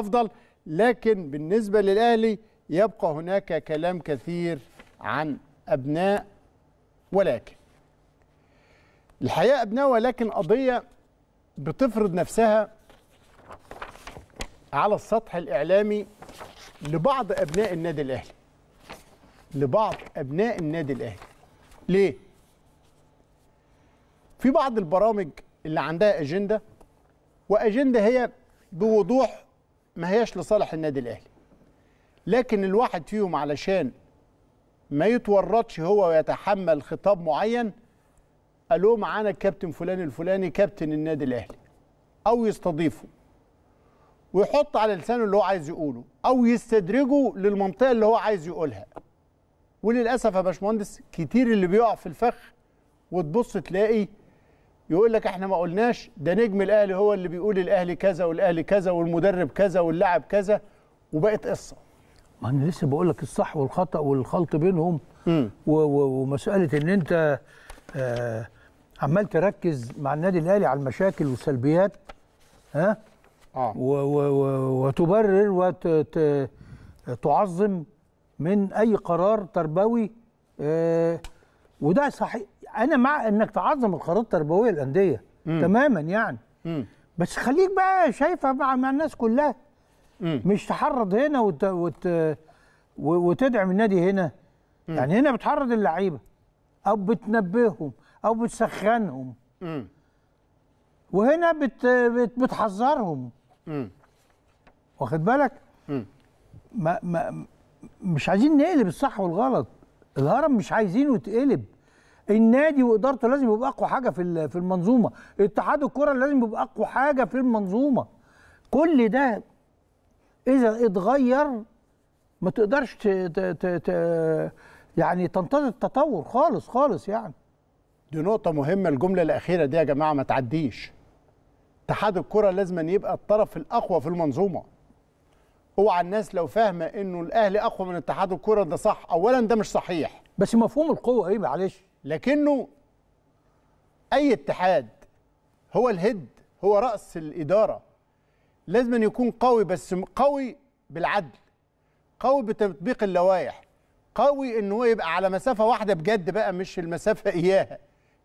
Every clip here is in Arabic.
افضل لكن بالنسبه للاهلي يبقى هناك كلام كثير عن ابناء ولكن الحقيقه ابناء ولكن قضيه بتفرض نفسها على السطح الاعلامي لبعض ابناء النادي الاهلي لبعض ابناء النادي الاهلي ليه في بعض البرامج اللي عندها اجنده واجنده هي بوضوح ما هياش لصالح النادي الاهلي لكن الواحد فيهم علشان ما يتورطش هو ويتحمل خطاب معين الو معانا الكابتن فلان الفلاني كابتن النادي الاهلي او يستضيفه ويحط على لسانه اللي هو عايز يقوله او يستدرجه للمنطقه اللي هو عايز يقولها وللاسف يا باشمهندس كتير اللي بيقع في الفخ وتبص تلاقي يقول لك احنا ما قلناش ده نجم الاهلي هو اللي بيقول الاهلي كذا والاهلي كذا والمدرب كذا واللاعب كذا وبقت قصه ما انا لسه بقول لك الصح والخطا والخلط بينهم ومساله ان انت آه عمال تركز مع النادي الاهلي على المشاكل والسلبيات ها آه. وتبرر وتعظم من اي قرار تربوي آه وده صحيح انا مع انك تعظم الخريطه التربويه للانديه تماما يعني مم. بس خليك بقى شايفها مع الناس كلها مم. مش تحرض هنا وت... وت... وتدعم النادي هنا مم. يعني هنا بتحرض اللعيبه او بتنبههم او بتسخنهم مم. وهنا بت... بت... بتحذرهم واخد بالك ما... ما مش عايزين نقلب الصح والغلط الهرم مش عايزينه يتقلب النادي وادارته لازم يبقى اقوى حاجه في في المنظومه اتحاد الكره لازم يبقى اقوى حاجه في المنظومه كل ده اذا اتغير ما تقدرش ت ت ت يعني تنتظر التطور خالص خالص يعني دي نقطة مهمة الجملة الأخيرة دي يا جماعة ما تعديش اتحاد الكرة لازم أن يبقى الطرف الأقوى في المنظومة اوعى الناس لو فاهمة إنه الأهلي أقوى من اتحاد الكرة ده صح أولا ده مش صحيح بس مفهوم القوة إيه معلش لكنه اي اتحاد هو الهد هو راس الاداره لازم أن يكون قوي بس قوي بالعدل قوي بتطبيق اللوائح قوي ان هو يبقى على مسافه واحده بجد بقى مش المسافه اياها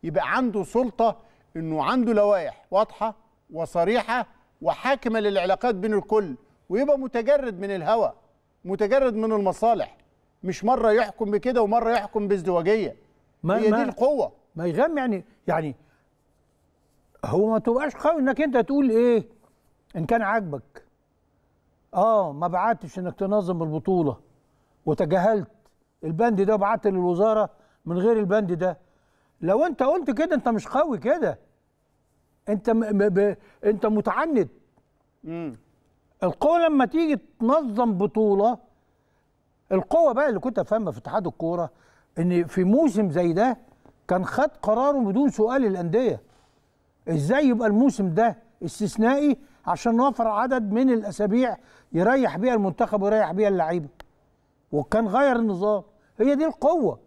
يبقى عنده سلطه انه عنده لوائح واضحه وصريحه وحاكمه للعلاقات بين الكل ويبقى متجرد من الهوى متجرد من المصالح مش مره يحكم بكده ومره يحكم بازدواجيه ما هي ما دي القوه ما يغم يعني يعني هو ما تبقاش قوي انك انت تقول ايه ان كان عاجبك اه ما بعتش انك تنظم البطوله وتجاهلت البند ده وبعت للوزاره من غير البند ده لو انت قلت كده انت مش قوي كده انت م... ب... انت متعند امم القوه لما تيجي تنظم بطوله القوه بقى اللي كنت افهمها في اتحاد الكوره ان في موسم زي ده كان خد قراره بدون سؤال الانديه ازاي يبقى الموسم ده استثنائي عشان نوفر عدد من الاسابيع يريح بيها المنتخب ويريح بيها اللعيبه وكان غير النظام هي دي القوه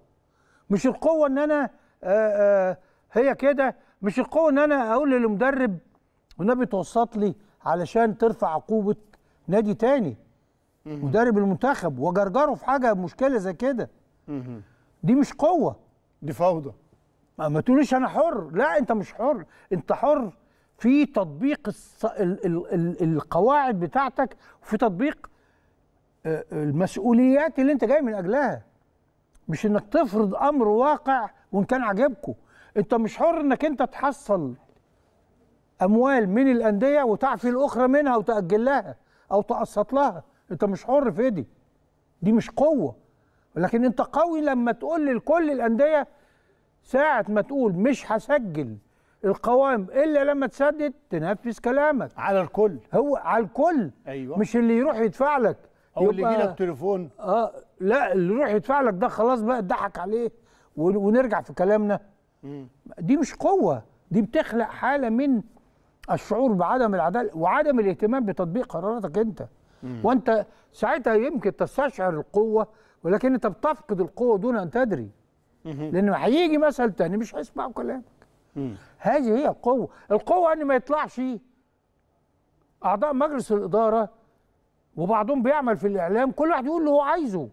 مش القوه ان انا آآ آه، آآ آه، هي كده مش القوه ان انا اقول للمدرب والنبي توسط لي علشان ترفع عقوبه نادي تاني مدرب المنتخب وجرجره في حاجه مشكله زي كده دي مش قوه دي فوضى ما, ما تقوليش انا حر لا انت مش حر انت حر في تطبيق الص... ال... ال... ال... القواعد بتاعتك وفي تطبيق آه، المسؤوليات اللي انت جاي من اجلها مش انك تفرض امر واقع وان كان عجبكم انت مش حر انك انت تحصل اموال من الانديه وتعفي الاخرى منها وتاجل لها او تقسط لها انت مش حر في دي دي مش قوه ولكن انت قوي لما تقول لكل الانديه ساعه ما تقول مش هسجل القوام الا لما تسدد تنفذ كلامك على الكل هو على الكل أيوة. مش اللي يروح يدفع لك او اللي يجي لك تليفون اه لا اللي يروح يدفع لك ده خلاص بقى اتضحك عليه ونرجع في كلامنا م. دي مش قوه دي بتخلق حاله من الشعور بعدم العداله وعدم الاهتمام بتطبيق قراراتك انت وانت ساعتها يمكن تستشعر القوه ولكن انت بتفقد القوه دون ان تدري لان هيجي مثل تاني مش هيسمعوا كلامك هذه هي القوه القوه ان ما يطلعش اعضاء مجلس الاداره وبعضهم بيعمل في الاعلام كل واحد يقول اللي هو عايزه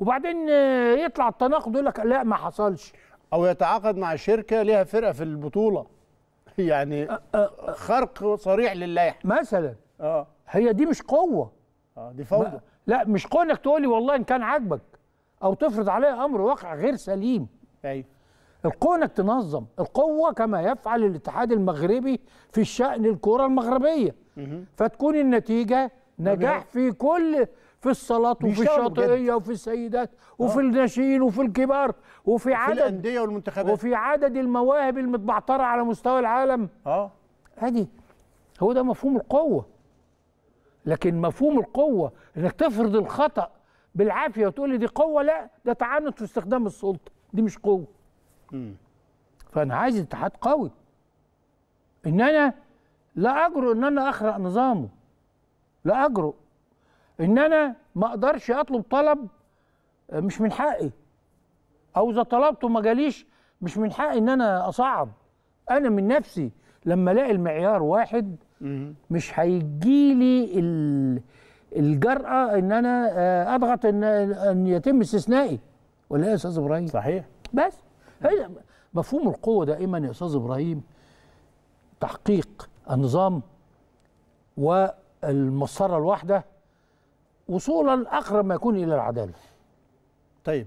وبعدين آه، يطلع التناقض يقول لك لا ما حصلش او يتعاقد مع شركه ليها فرقه في البطوله يعني آه، آه، خرق صريح للائحه مثلا اه هي دي مش قوه اه دي فوضى لا مش قوه انك تقول لي والله ان كان عاجبك او تفرض عليا امر واقع غير سليم ايوه القوه انك تنظم القوه كما يفعل الاتحاد المغربي في الشان الكره المغربيه مه. فتكون النتيجه نجاح في كل في الصالات وفي الشاطئيه وفي السيدات وفي آه. الناشئين وفي الكبار وفي عدد في الانديه والمنتخبات وفي عدد المواهب المتبعتره على مستوى العالم اه ادي هو ده مفهوم القوه لكن مفهوم القوه انك تفرض الخطا بالعافيه وتقول لي دي قوه لا ده تعنت في استخدام السلطه دي مش قوه م. فانا عايز اتحاد قوي ان انا لا اجرؤ ان انا اخرق نظامه لا اجرؤ ان انا ما اقدرش اطلب طلب آه، مش من حقي او اذا طلبته ما جاليش مش من حقي ان انا اصعب انا من نفسي لما الاقي المعيار واحد مش هيجي لي الجرأة ان انا آه، اضغط ان ان يتم استثنائي ولا ايه يا استاذ ابراهيم؟ صحيح بس مفهوم القوة دائما يا استاذ ابراهيم تحقيق النظام والمسطرة الواحدة وصولا اقرب ما يكون الى العدالة. طيب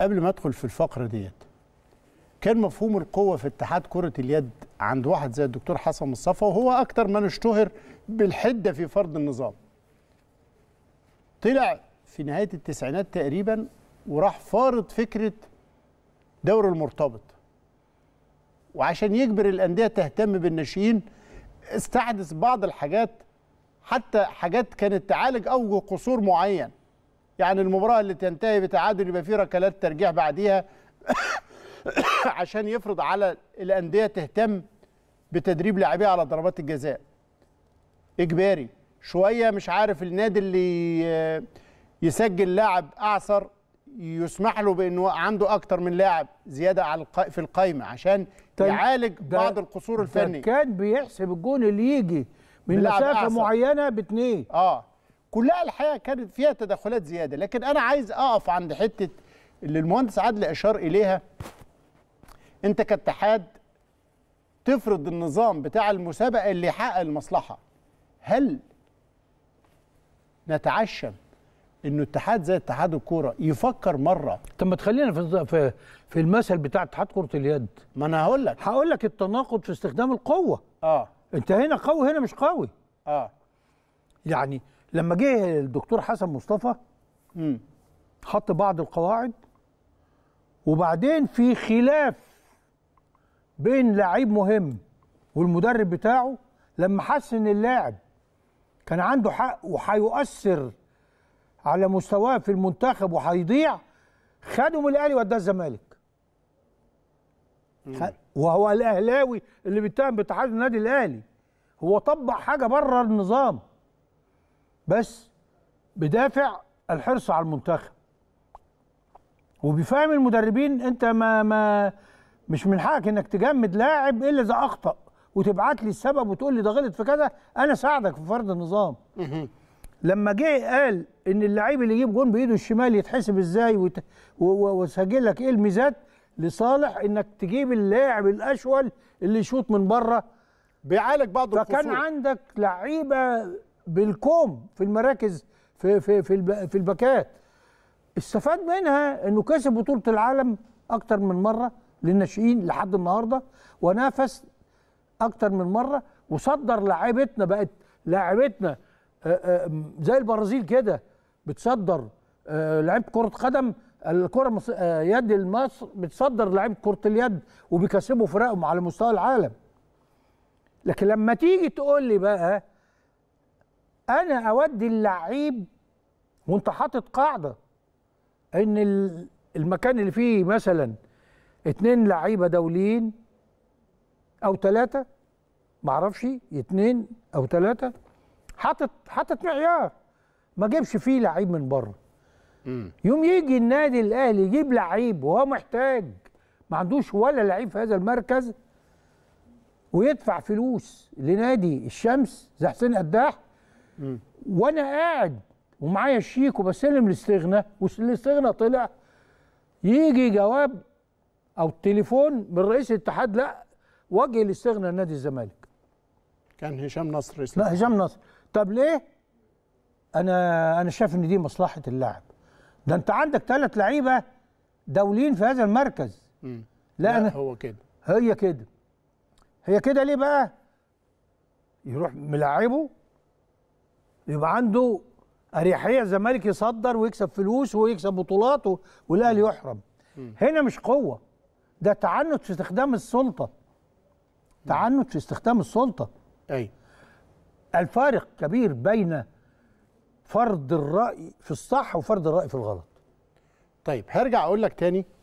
قبل ما ادخل في الفقرة ديت كان مفهوم القوه في اتحاد كره اليد عند واحد زي الدكتور حسن مصطفى وهو اكتر من اشتهر بالحده في فرض النظام طلع في نهايه التسعينات تقريبا وراح فارض فكره دور المرتبط وعشان يجبر الانديه تهتم بالناشئين استحدث بعض الحاجات حتى حاجات كانت تعالج اوجه قصور معين يعني المباراه اللي تنتهي بتعادل يبقى في ركلات ترجيح بعديها عشان يفرض على الانديه تهتم بتدريب لاعبيها على ضربات الجزاء اجباري شويه مش عارف النادي اللي آه، يسجل لاعب أعصر يسمح له بانه عنده اكتر من لاعب زياده على في القايمه عشان طيب، يعالج بعض القصور الفني كان بيحسب الجون اللي يجي من مسافه معينه باثنين اه كلها الحقيقه كانت فيها تدخلات زياده لكن انا عايز اقف عند حته اللي المهندس عادل اشار اليها انت كاتحاد تفرض النظام بتاع المسابقه اللي يحقق المصلحه هل نتعشم انه اتحاد زي اتحاد الكوره يفكر مره طب ما تخلينا في في المثل بتاع اتحاد كره اليد ما انا هقول لك هقول لك التناقض في استخدام القوه اه انت هنا قوي هنا مش قوي اه يعني لما جه الدكتور حسن مصطفى امم حط بعض القواعد وبعدين في خلاف بين لعيب مهم والمدرب بتاعه لما حس ان اللاعب كان عنده حق وهيؤثر على مستواه في المنتخب وهيضيع خده من الاهلي وداه الزمالك وهو الاهلاوي اللي بيتهم باتحاد النادي الاهلي هو طبق حاجه بره النظام بس بدافع الحرص على المنتخب وبيفهم المدربين انت ما ما مش من حقك انك تجمد لاعب الا اذا اخطا وتبعت لي السبب وتقول لي ده غلط في كذا انا ساعدك في فرض النظام لما جه قال ان اللعيب اللي يجيب جون بايده الشمال يتحسب ازاي وت... وسجل لك ايه الميزات لصالح انك تجيب اللاعب الاشول اللي يشوط من بره بيعالج بعض الفصول فكان عندك لعيبه بالكوم في المراكز في في في, الب... في الباكات استفاد منها انه كسب بطوله العالم اكتر من مره للناشئين لحد النهارده ونافس اكتر من مره وصدر لاعبتنا بقت لاعبتنا آه، آه، زي البرازيل كده بتصدر آه، لعيبه كره قدم الكره مص... يد مصر بتصدر لعيبه كره اليد وبيكسبوا فرقهم على مستوى العالم لكن لما تيجي تقول لي بقى انا اودي اللعيب وانت حاطط قاعده ان المكان اللي فيه مثلا اتنين لعيبه دوليين او ثلاثه معرفش اتنين او ثلاثه حاطط حاطط معيار ما جابش فيه لعيب من بره يوم يجي النادي الاهلي يجيب لعيب وهو محتاج ما عندوش ولا لعيب في هذا المركز ويدفع فلوس لنادي الشمس زي حسين قداح وانا قاعد ومعايا الشيك وبسلم الاستغنى والاستغنى طلع يجي جواب او التليفون من رئيس الاتحاد لا وجه الاستغناء نادي الزمالك كان هشام نصر اسمه لا هشام نصر طب ليه انا انا شايف ان دي مصلحه اللاعب ده انت عندك ثلاث لعيبه دولين في هذا المركز لا, لا أنا هو كده هي كده هي كده ليه بقى يروح ملاعبه يبقى عنده اريحيه الزمالك يصدر ويكسب فلوس ويكسب بطولات والاهلي يحرم هنا مش قوه ده تعنت في استخدام السلطه تعنت في استخدام السلطه اي الفارق كبير بين فرض الراي في الصح وفرض الراي في الغلط طيب هرجع اقول لك تاني